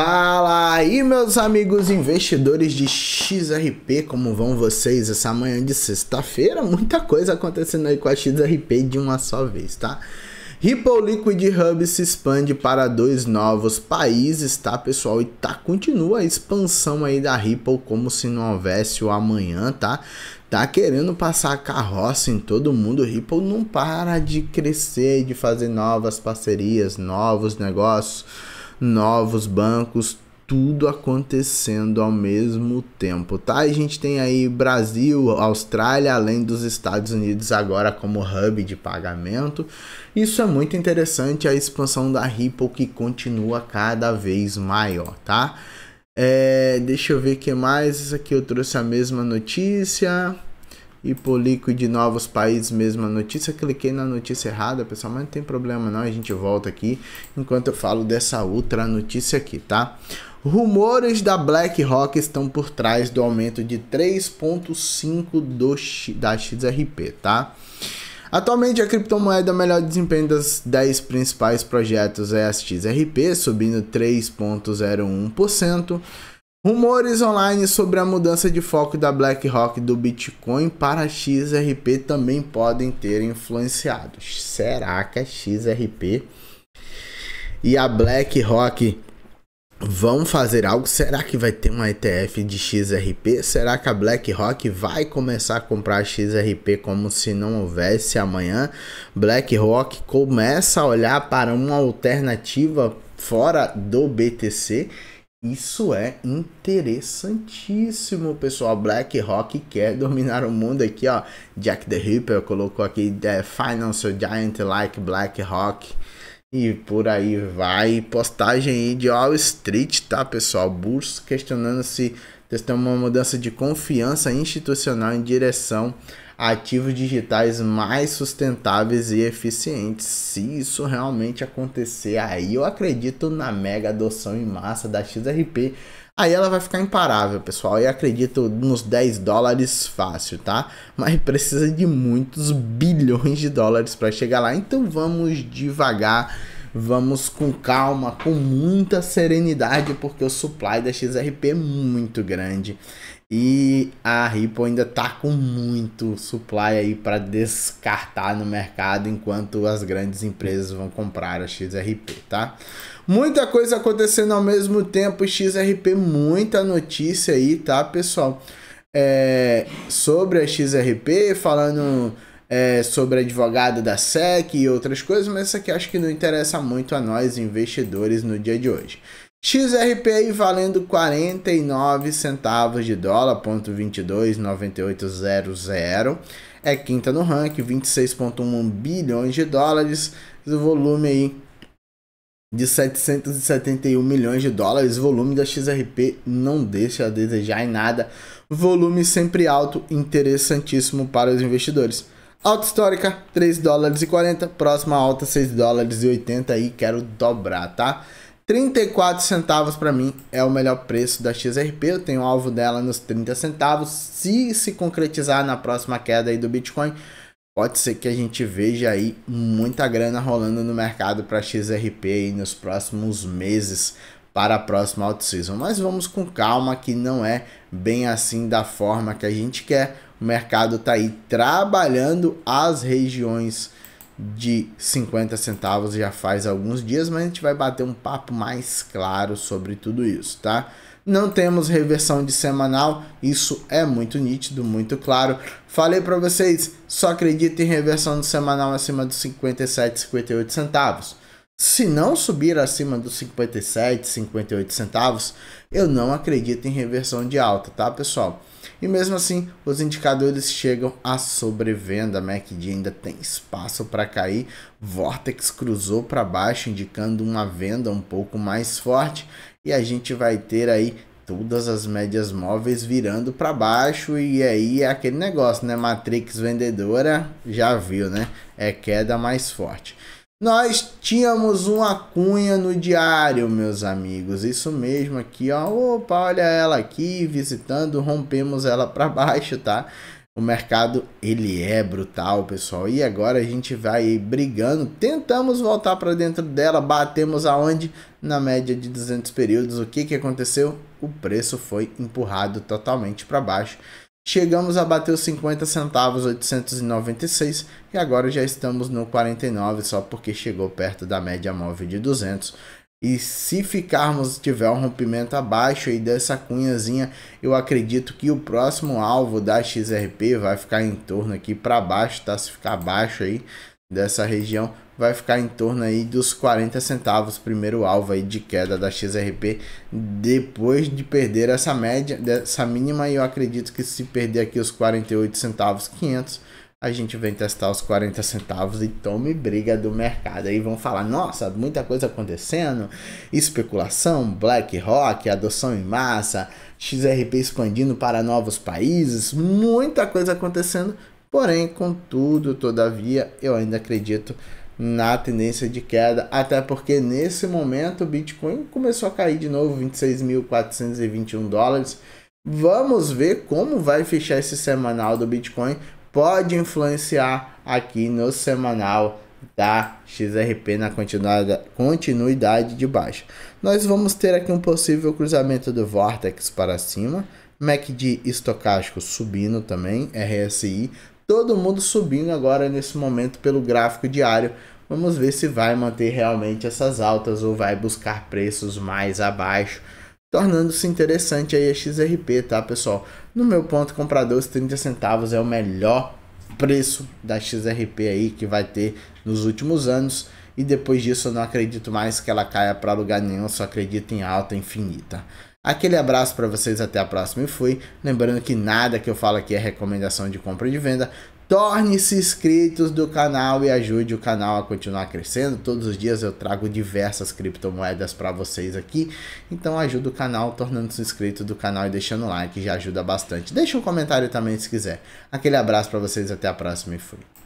Fala aí, meus amigos investidores de XRP, como vão vocês essa manhã de sexta-feira? Muita coisa acontecendo aí com a XRP de uma só vez, tá? Ripple Liquid Hub se expande para dois novos países, tá, pessoal? E tá continua a expansão aí da Ripple como se não houvesse o amanhã, tá? Tá querendo passar carroça em todo mundo. Ripple não para de crescer, de fazer novas parcerias, novos negócios novos bancos, tudo acontecendo ao mesmo tempo, tá? A gente tem aí Brasil, Austrália, além dos Estados Unidos agora como hub de pagamento. Isso é muito interessante, a expansão da Ripple que continua cada vez maior, tá? É, deixa eu ver o que mais. Isso aqui eu trouxe a mesma notícia e Polico de novos países, mesma notícia. Cliquei na notícia errada, pessoal, mas não tem problema não, a gente volta aqui enquanto eu falo dessa outra notícia aqui, tá? Rumores da BlackRock estão por trás do aumento de 3.5 da XRP, tá? Atualmente, a criptomoeda melhor desempenho das 10 principais projetos é a XRP, subindo 3.01%. Rumores online sobre a mudança de foco da BlackRock do Bitcoin para XRP também podem ter influenciado. Será que a é XRP e a BlackRock vão fazer algo? Será que vai ter uma ETF de XRP? Será que a BlackRock vai começar a comprar XRP como se não houvesse amanhã? BlackRock começa a olhar para uma alternativa fora do BTC isso é interessantíssimo, pessoal. Black Rock quer dominar o mundo aqui, ó. Jack the Ripper colocou aqui é, Financial Giant like Black Rock E por aí vai. Postagem aí de Wall Street, tá, pessoal? Bursa questionando se Testou uma mudança de confiança institucional em direção a ativos digitais mais sustentáveis e eficientes. Se isso realmente acontecer, aí eu acredito na mega adoção em massa da XRP. Aí ela vai ficar imparável, pessoal. E acredito nos 10 dólares fácil, tá? Mas precisa de muitos bilhões de dólares para chegar lá. Então vamos devagar Vamos com calma, com muita serenidade, porque o supply da XRP é muito grande. E a Ripple ainda tá com muito supply aí para descartar no mercado enquanto as grandes empresas vão comprar a XRP, tá? Muita coisa acontecendo ao mesmo tempo, XRP, muita notícia aí, tá, pessoal? É, sobre a XRP, falando é, sobre advogado da SEC e outras coisas, mas isso aqui acho que não interessa muito a nós investidores no dia de hoje. aí valendo 49 centavos de dólar, ponto 22,9800. É quinta no ranking, 26,1 bilhões de dólares. O volume aí de 771 milhões de dólares. O volume da XRP não deixa a desejar em nada. Volume sempre alto, interessantíssimo para os investidores. Alta histórica, 3 dólares e 40. Próxima alta, 6 dólares e 80. aí quero dobrar, tá? 34 centavos para mim é o melhor preço da XRP. Eu tenho o alvo dela nos 30 centavos. Se se concretizar na próxima queda aí do Bitcoin, pode ser que a gente veja aí muita grana rolando no mercado para XRP aí nos próximos meses para a próxima auto season. Mas vamos com calma que não é bem assim da forma que a gente quer o mercado está aí trabalhando as regiões de 50 centavos já faz alguns dias, mas a gente vai bater um papo mais claro sobre tudo isso, tá? Não temos reversão de semanal, isso é muito nítido, muito claro. Falei para vocês, só acredita em reversão de semanal acima dos 57, 58 centavos. Se não subir acima dos 57, 58 centavos, eu não acredito em reversão de alta, tá pessoal? E mesmo assim, os indicadores chegam à sobrevenda. A MACD ainda tem espaço para cair. Vortex cruzou para baixo, indicando uma venda um pouco mais forte. E a gente vai ter aí todas as médias móveis virando para baixo. E aí é aquele negócio, né? Matrix vendedora já viu, né? É queda mais forte. Nós tínhamos uma cunha no diário, meus amigos. Isso mesmo aqui, ó. Opa, olha ela aqui visitando, rompemos ela para baixo, tá? O mercado ele é brutal, pessoal. E agora a gente vai brigando, tentamos voltar para dentro dela, batemos aonde? Na média de 200 períodos. O que que aconteceu? O preço foi empurrado totalmente para baixo. Chegamos a bater os 50 centavos 896 e agora já estamos no 49 só porque chegou perto da média móvel de 200. E se ficarmos tiver um rompimento abaixo aí dessa cunhazinha, eu acredito que o próximo alvo da XRP vai ficar em torno aqui para baixo, tá? Se ficar abaixo aí dessa região vai ficar em torno aí dos 40 centavos, primeiro alvo aí de queda da XRP depois de perder essa média, dessa mínima, e eu acredito que se perder aqui os 48 centavos, 500, a gente vem testar os 40 centavos e tome briga do mercado. Aí vão falar, nossa, muita coisa acontecendo, especulação, BlackRock, adoção em massa, XRP expandindo para novos países, muita coisa acontecendo, Porém, contudo, todavia, eu ainda acredito na tendência de queda, até porque nesse momento o Bitcoin começou a cair de novo, 26.421 dólares. Vamos ver como vai fechar esse semanal do Bitcoin, pode influenciar aqui no semanal da XRP na continuidade de baixa. Nós vamos ter aqui um possível cruzamento do Vortex para cima, MACD estocástico subindo também, RSI todo mundo subindo agora nesse momento pelo gráfico diário. Vamos ver se vai manter realmente essas altas ou vai buscar preços mais abaixo, tornando-se interessante aí a XRP, tá, pessoal? No meu ponto, comprador, os 30 centavos é o melhor preço da XRP aí que vai ter nos últimos anos. E depois disso eu não acredito mais que ela caia para lugar nenhum, só acredito em alta infinita. Aquele abraço para vocês, até a próxima e fui. Lembrando que nada que eu falo aqui é recomendação de compra e de venda. Torne-se inscritos do canal e ajude o canal a continuar crescendo. Todos os dias eu trago diversas criptomoedas para vocês aqui. Então ajuda o canal tornando-se inscrito do canal e deixando o like, já ajuda bastante. Deixa um comentário também se quiser. Aquele abraço para vocês, até a próxima e fui.